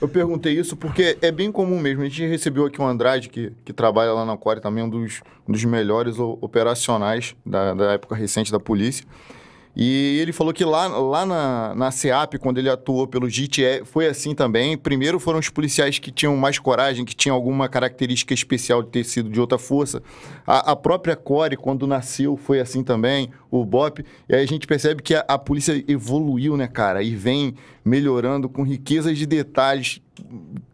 Eu perguntei isso porque é bem comum mesmo. A gente recebeu aqui o Andrade, que, que trabalha lá na Core também, um dos, um dos melhores operacionais da, da época recente da polícia. E ele falou que lá, lá na, na SEAP, quando ele atuou pelo GTE, foi assim também. Primeiro foram os policiais que tinham mais coragem, que tinham alguma característica especial de ter sido de outra força. A, a própria Core, quando nasceu, foi assim também, o BOP. E aí a gente percebe que a, a polícia evoluiu, né, cara? E vem melhorando com riquezas de detalhes,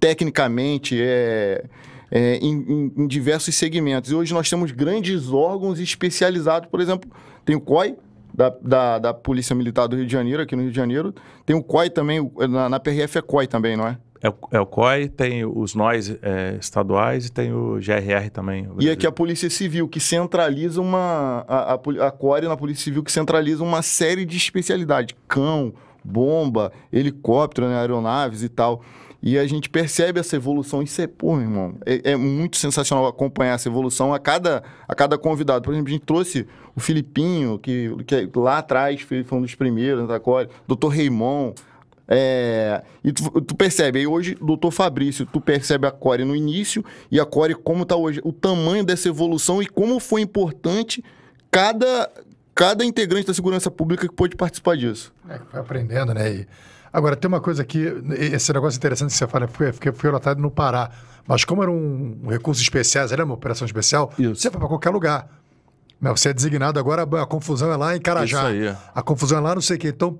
tecnicamente, é... É, em, em, em, diversos segmentos. E hoje nós temos grandes órgãos especializados, por exemplo, tem o COI, da, da, da, Polícia Militar do Rio de Janeiro, aqui no Rio de Janeiro. Tem o COI também, na, na PRF é COI também, não é? É o, é o COI, tem os nós é, estaduais e tem o GRR também. O e aqui a Polícia Civil, que centraliza uma. A, a, a na Polícia Civil, que centraliza uma série de especialidades: cão, bomba, helicóptero, né, aeronaves e tal. E a gente percebe essa evolução e ser, pô, irmão, é, é, muito sensacional acompanhar essa evolução a cada, a cada convidado. Por exemplo, a gente trouxe o Filipinho, que, que lá atrás foi, foi um dos primeiros, né, da Core, Dr. Raimon. É, e tu, tu percebe, aí hoje, doutor Fabrício, tu percebe a Core no início e a Core como tá hoje, o tamanho dessa evolução e como foi importante cada, cada integrante da segurança pública que pôde participar disso. É, foi aprendendo, né? E agora, tem uma coisa aqui, esse negócio interessante que você fala, foi, foi, foi anotado no Pará. Mas como era um, um recurso especial, era uma operação especial, Isso. você foi para qualquer lugar. Mas você é designado agora, a confusão é lá em Carajá. Isso aí. A confusão é lá, não sei o quê. Então,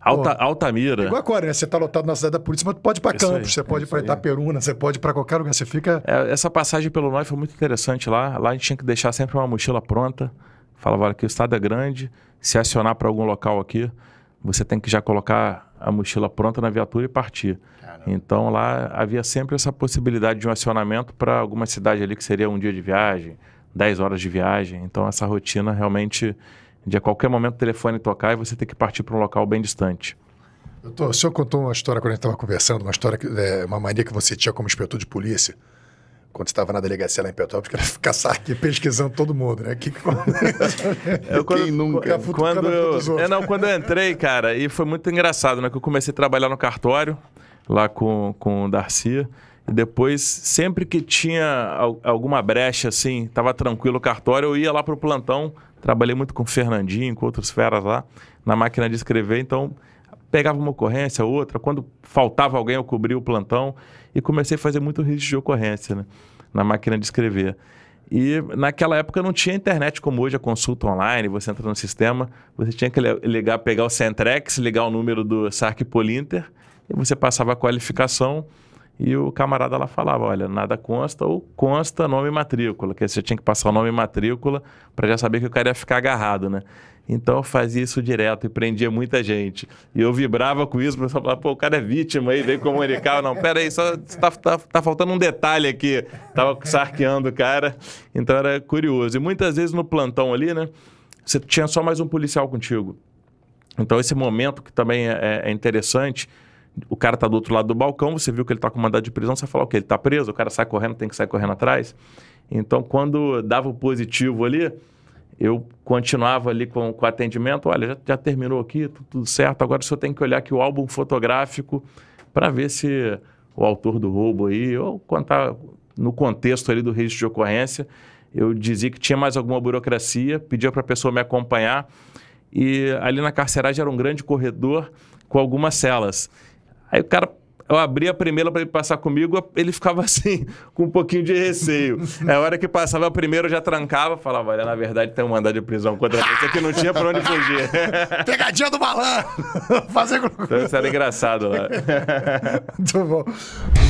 Alta, Altamira. Igual agora, né? Você está lotado na cidade da polícia, mas pode ir Campos, aí, você pode é ir Itaperuna, você pode ir qualquer lugar, você fica. É, essa passagem pelo Norte foi muito interessante lá. Lá a gente tinha que deixar sempre uma mochila pronta. Falava, olha, que o estado é grande, se acionar para algum local aqui, você tem que já colocar a mochila pronta na viatura e partir. Caramba. Então lá havia sempre essa possibilidade de um acionamento para alguma cidade ali que seria um dia de viagem, 10 horas de viagem. Então essa rotina realmente de a qualquer momento o telefone tocar e você ter que partir para um local bem distante. Doutor, o senhor contou uma história quando a gente estava conversando, uma história, que, é, uma mania que você tinha como inspetor de polícia, quando estava na delegacia lá em Petrópolis, que era ficar saque pesquisando todo mundo, né? Que, é, eu, quando, Quem nunca? Quando é eu, é, não, quando eu entrei, cara, e foi muito engraçado, né? Que eu comecei a trabalhar no cartório, lá com, com o Darcia e depois, sempre que tinha alguma brecha, assim, tava tranquilo o cartório, eu ia lá pro plantão, trabalhei muito com o Fernandinho, com outros feras lá, na máquina de escrever, então pegava uma ocorrência, outra, quando faltava alguém eu cobria o plantão e comecei a fazer muito registro de ocorrência, né? Na máquina de escrever. E naquela época não tinha internet como hoje, a consulta online, você entra no sistema, você tinha que ligar, pegar o Centrex, ligar o número do Sark Polinter, e você passava a qualificação e o camarada lá falava, olha, nada consta ou consta nome e matrícula, que você tinha que passar o nome e matrícula para já saber que o cara ia ficar agarrado, né? Então eu fazia isso direto e prendia muita gente. E eu vibrava com isso, o pessoal falava, pô, o cara é vítima aí, daí comunicar. Não, pera aí, só tá, tá, tá faltando um detalhe aqui. Tava sarqueando o cara. Então era curioso. E muitas vezes no plantão ali, né, você tinha só mais um policial contigo. Então esse momento que também é, é, é interessante, o cara tá do outro lado do balcão, você viu que ele tá com mandado de prisão, você fala o que Ele tá preso, o cara sai correndo, tem que sair correndo atrás. Então, quando dava o positivo ali, eu continuava ali com, com atendimento, olha, já, já terminou aqui, tudo certo, agora só tem que olhar aqui o álbum fotográfico para ver se o autor do roubo aí, ou contar no contexto ali do registro de ocorrência, eu dizia que tinha mais alguma burocracia, pedia para a pessoa me acompanhar, e ali na carceragem era um grande corredor com algumas celas. Aí o cara eu abri a primeira para ele passar comigo, ele ficava assim, com um pouquinho de receio. é a hora que passava a primeira, eu já trancava, falava, olha, na verdade tem um mandado de prisão contra você que não tinha para onde fugir. Pegadinha do balan! Fazer... Então isso era engraçado lá. Muito bom.